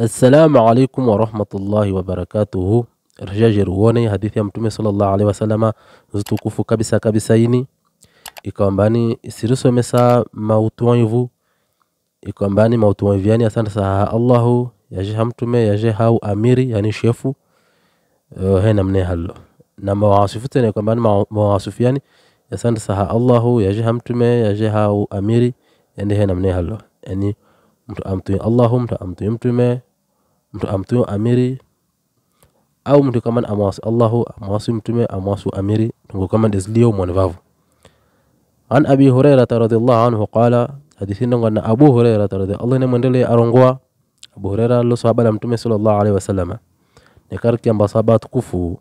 السلام عليكم ورحمة الله وبركاته رجاء جروني حديث يمتومي صلى الله عليه وسلم زتوكوفو كبسا كبسا يني إكوانباني سيرسو مسا موتوان يفو إكوانباني موتوان يفياني أسان سهاء الله يجي همتومي يجي هاو أميري يعني شيفو أه، هنا مني هلو نما وعاصفتني إكوانباني مواصفياني يسان سهاء الله يجي همتومي يجي هاو أميري يعني هنا مني هلو يعني mtu amtume Allahu, mtu amtume mtume, mtu amtume amiri au mtu kama amwasi Allahu, amwasi mtume, amwasi amiri, tungo kama deslio mwanavavu. An Abi Hurairata radhiyallahu anhu qala, hadithi ndongo na Abu Hurairata radhiyallahu anhu mwendelee arongoa Abu Huraira alio sahaba la mtume sallallahu alaihi wasallam, ni karki amba sahaba tukufu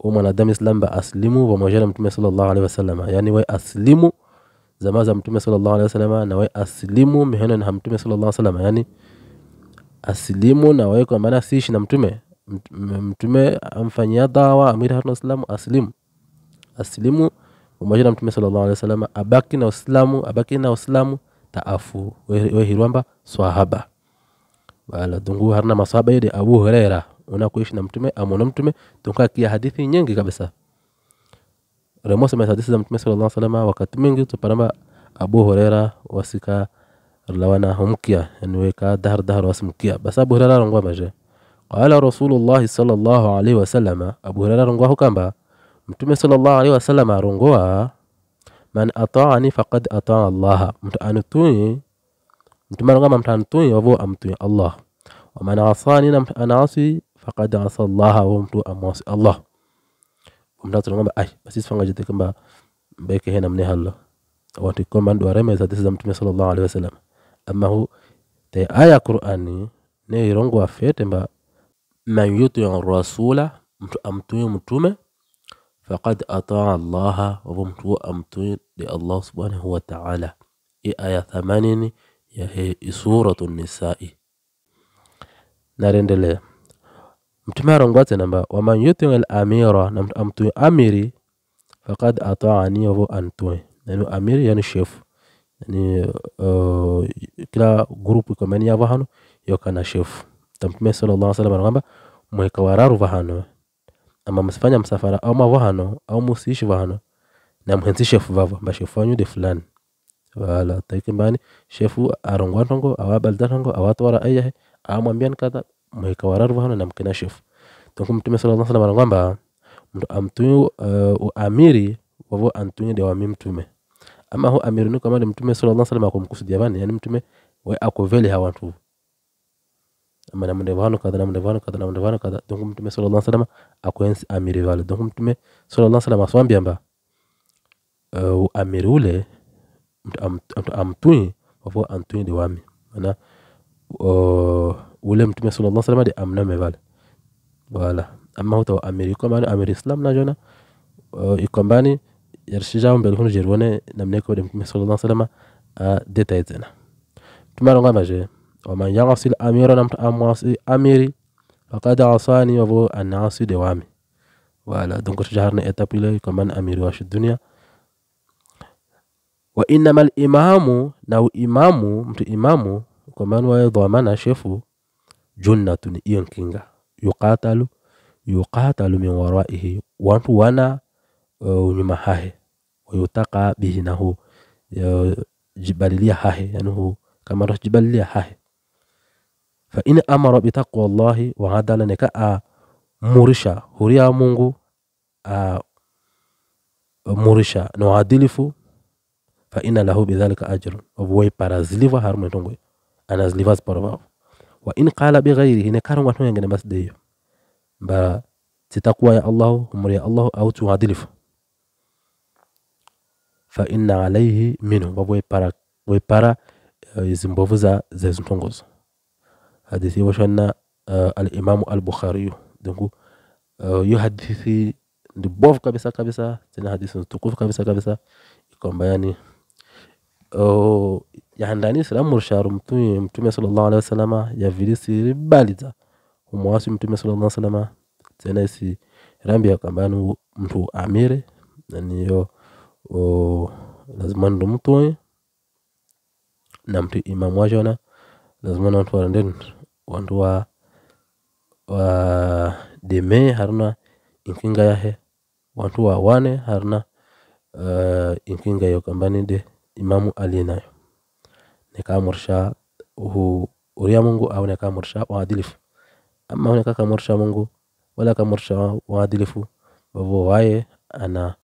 wa mwanadamu Islam ba aslimu pamoja na mtume sallallahu alaihi wasallam, yani wa aslimu zama za mtume sallallahu alaihi wasallam na wewe aslimu mihano na mtume sallallahu alaihi wasallam yani aslimu na wewe kwa maana siishi na mtume mtume amfanyia dawa amir hatu islamu aslimu aslimu umoja na mtume sallallahu alaihi wasallam abaki na uslamu abaki na uslamu taafu wewe hirwamba swahaba wala dungu harna masaba ile abu huraira unakuishi na mtume amona mtume tunkakia hadithi nyingi kabisa remosemesa hadisi za mtume sallallahu alaihi wasallam wakati mwingi tuparamba abu hurera wasika lawana humkia niweka dahar dahar wasimkia bas abu hurera rongwa maje qala rasulullahi sallallahu alaihi wasallam abu hurera rongwa hukamba mtume sallallahu alaihi wasallam rongwa man ata'ani faqad ata'a Allah mtu anutuni mtu marongama mtu anutuni wavo amtuni Allah wa asani na mtu anasi faqad asa Allah wa mtu amwasi Allah ai hallo awantu za mtume wasallam aya qur'ani ne irongo mba man rasula mtu amtuye mtume faqad ataa allaha wavo mtu wo de allah subhanahu wataala i aya thamanini yahe isuratu nisai narendelea mtume arongwate namba waman yutiu al amira na amtu amiri faqad ataani ovo antue yani amiri yani shefu yani uh, kila grupu ikomeni yavo hano kana chef tamtume sallallahu alaihi wasallam anagamba wararu vahano ama msifanya msafara au mavahano au musishi vahano na mhenzi shefu vavo chef shefu de fulani wala chef arongwa shefu arongwatongo awabaldatongo awatwara ayahe amwambian kadha mweka uh, wa mwekawararuvahana na mkenashef Tunku mtume sallallahu sala lla salam mtu amtuyu uh, amiri wavo antunye de wami mtume ama hu amiri niko amali mtume sala lla salam akumkusudia vani yani mtume we akuveli hawantu ama na namndevano kadha namndevano kadha namndevano kadha tunku mtume sala lla salam akwensi amiri vale Tunku mtume sallallahu sala lla salam aswambiamba uh, amiri ule mtu amtuyu wavo antunye de wami mana uh, ولا mtume sallallahu alaihi wasallam amna mevala wala amma hutawa amiri kwa maana amiri islam na jona uh, ikombani yarshija mbele huno jerwone namne kwa mtume sallallahu alaihi wasallam uh, detail tena tumaronga maje waman yaghasil amira na mtu amwasi amiri faqad asani wa huwa anasi dawami wala donc tujaharna étape ile ikombani amiri wa dunia wa innama al imamu na imamu mtu imamu kwa maana wa dhamana shefu ni iyo nkinga yuqatalu yuqatalu min waraihi wantu wana uh, nyuma hahe wayutaka bihi nahu eh, jibalilia hahe yani hu kama ndo jibalilia hahe fa in amara bi taqwa llahi wa adala neka a murisha huria mungu a murisha na uadilifu fa ina lahu bidhalika ajrun wavuwai paraziliva harumwentongwe anaziliva ziparovavo wa in qala ghairihi ne karon watu ngene masdeyo bara titakuwa ya Allah umri ya Allah au tuadilifu fa inna alayhi minhu babwe para we para eh, izimbovu za zintongozo hadithi washana eh, al-Imam al-Bukhari dungu eh, yo hadithi ni bovu kabisa kabisa tena hadithi tukufu kabisa kabisa ikombayani yani uh, ya ndani mtume mtume sallallahu alaihi wasallama ya virisi ribaliza umwasi mtume sallallahu alaihi wasallama tena isi rambi ya kambani mtu amire naniyo uh, oh, lazima ndo mtu na mtu imamu jona lazima na watu waranden wantu wa wa deme haruna inkinga yahe wantu wane haruna uh, inkinga yo kambani de imamu aliye nayo nikawa hu huria mungu au nikawa murshad waadilifu ama unakaa mungu wala kamurshad waadilifu kwa waye ana